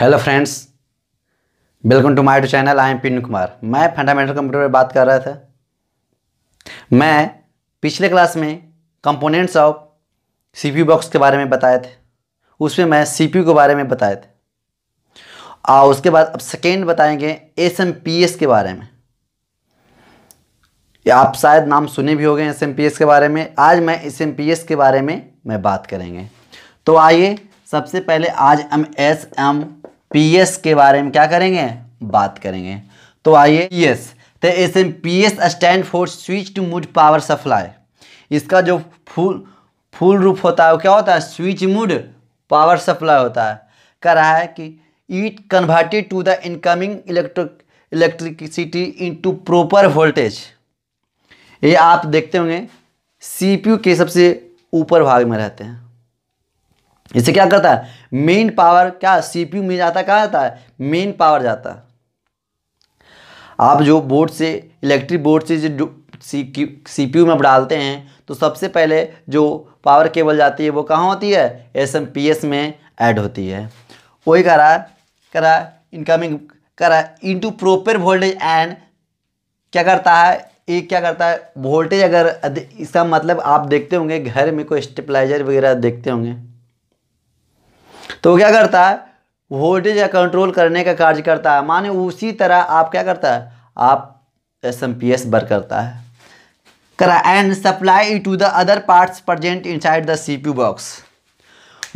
hello friends welcome to my to channel I am पिन कुमार मैं fundamental computer पर बात कर रहा था मैं पिछले क्लास में कंपोनेंट्स ऑफ सीपीयू बॉक्स के बारे में बताए थे उसमें मैं सीपीयू के बारे में बताए थे और उसके बाद अब सेकेंड बताएंगे एसएमपीएस के बारे में या आप शायद नाम सुने भी होंगे एस के बारे में आज मैं एस के बारे में मैं बात करेंगे तो आइए सबसे पहले आज हम एस एम पीएस के बारे में क्या करेंगे बात करेंगे तो आइए पीएस तो S M P S stand for switch to mode power supply इसका जो फुल फुल रूप होता है वो क्या होता है स्विच मूड पावर सप्लाई होता है कह रहा है कि it converted to the incoming electro in into proper voltage ये आप देखते होंगे सीपीयू के सबसे ऊपर भाग में रहते हैं इससे क्या करता है मेन पावर क्या सीपीयू में जाता कहा जाता है मेन पावर जाता है आप जो बोर्ड से इलेक्ट्रिक बोर्ड से जो सी पी में आप डालते हैं तो सबसे पहले जो पावर केबल जाती है वो कहाँ होती है एस एम पी एस में ऐड होती है वही कह रहा है कह रहा है इनकमिंग कह रहा है इंटू प्रोपर वोल्टेज एंड क्या करता है एक क्या करता है वोल्टेज अगर इसका मतलब आप देखते होंगे घर में कोई स्टेपलाइजर वगैरह देखते होंगे तो वो क्या करता है वोल्टेज या कंट्रोल करने का कार्य करता है माने उसी तरह आप क्या करता है आप एस एम पी एस बर करता है करा and supply to the other parts present side the U box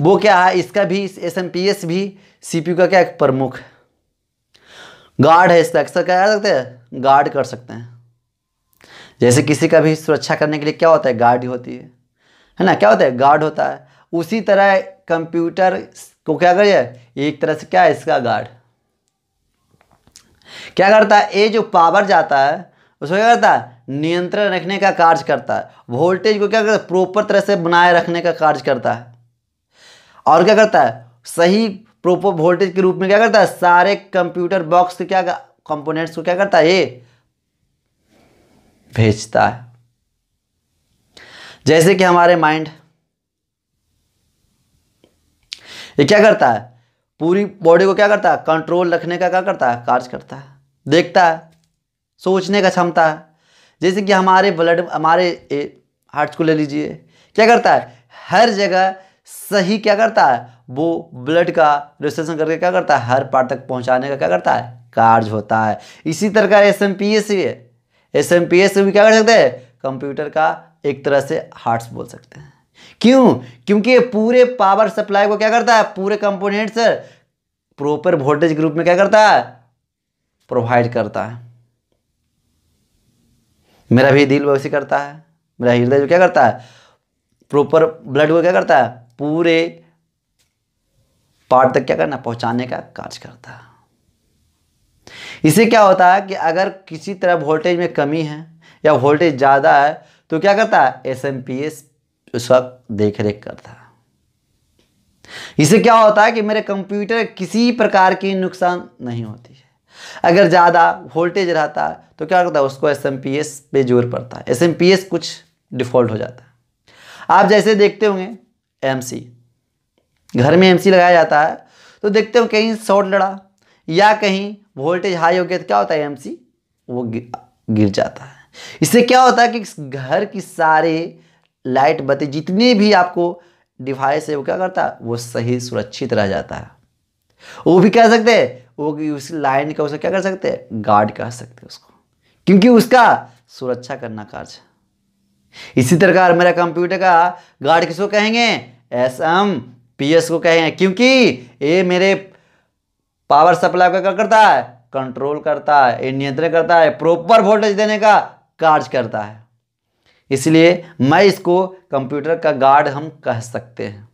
वो क्या है इसका भी एस एम पी एस भी यू का क्या प्रमुख प्रमुख गार्ड है इसका अक्सर क्या कर सकते हैं गार्ड कर सकते हैं जैसे किसी का भी सुरक्षा करने के लिए क्या होता है गार्ड होती है है ना क्या होता है गार्ड होता है उसी तरह कंप्यूटर को क्या करिए एक तरह से क्या है इसका गार्ड क्या करता है ये जो पावर जाता है उसको क्या करता है नियंत्रण रखने का कार्य करता है वोल्टेज को क्या करता है प्रॉपर तरह से बनाए रखने का कार्य करता है और क्या करता है सही प्रॉपर वोल्टेज के रूप में क्या करता है सारे कंप्यूटर बॉक्स के क्या कंपोनेंट्स को क्या करता है ये भेजता है जैसे कि हमारे माइंड ये क्या करता है पूरी बॉडी को क्या करता है कंट्रोल रखने का क्या करता है कार्य करता है देखता है सोचने का क्षमता है जैसे कि हमारे ब्लड हमारे हार्ट को ले लीजिए क्या करता है हर जगह सही क्या करता है वो ब्लड का रिसेशन करके क्या करता है हर पार्ट तक पहुंचाने का क्या करता है कार्य होता है इसी तरह का एस एम पी एस भी है एस एम पी एस भी क्या कर सकते हैं कंप्यूटर का एक तरह से हार्ट्स बोल सकते हैं क्यों क्योंकि पूरे पावर सप्लाई को क्या करता है पूरे कंपोनेंट्स प्रॉपर वोल्टेज ग्रुप में क्या करता है प्रोवाइड करता है मेरा भी दिल वैसे करता है मेरा हृदय जो क्या करता है प्रॉपर ब्लड को क्या करता है पूरे पार्ट तक क्या करना पहुंचाने का कार्य करता है इसे क्या होता है कि अगर किसी तरह वोल्टेज में कमी है या वोल्टेज ज़्यादा है तो क्या करता है एस उस वक्त देख रेख करता इसे क्या होता है कि मेरे कंप्यूटर किसी प्रकार की नुकसान नहीं होती है अगर ज़्यादा वोल्टेज रहता है तो क्या करता है उसको एस एम पी एस पे जोर पड़ता है एस एम पी एस कुछ डिफ़ॉल्ट हो जाता है आप जैसे देखते होंगे एम सी घर में एम सी लगाया जाता है तो देखते हो कहीं शॉर्ट लड़ा या कहीं वोल्टेज हाई हो गया तो क्या होता है एम सी वो गिर जाता है इससे क्या होता है कि घर की सारे लाइट बत्ती जितनी भी आपको डिवाइस है वो क्या करता है वो सही सुरक्षित रह जाता है वो भी कह सकते हैं वो उस लाइन का उसे क्या कर सकते हैं गार्ड कह सकते हैं उसको क्योंकि उसका सुरक्षा करना कार्य इसी प्रकार मेरा कंप्यूटर का गार्ड किसको कहेंगे एस एम पी एस को कहेंगे क्योंकि ये मेरे पावर सप्लाई का क्या करता है कंट्रोल करता है ये नियंत्रण करता है प्रॉपर वोल्टेज देने का कार्य करता है इसलिए मैं इसको कंप्यूटर का गार्ड हम कह सकते हैं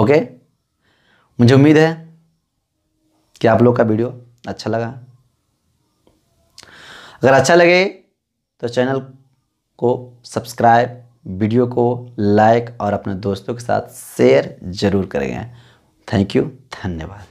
ओके मुझे उम्मीद है कि आप लोग का वीडियो अच्छा लगा अगर अच्छा लगे तो चैनल को सब्सक्राइब वीडियो को लाइक और अपने दोस्तों के साथ शेयर ज़रूर करेंगे थैंक यू धन्यवाद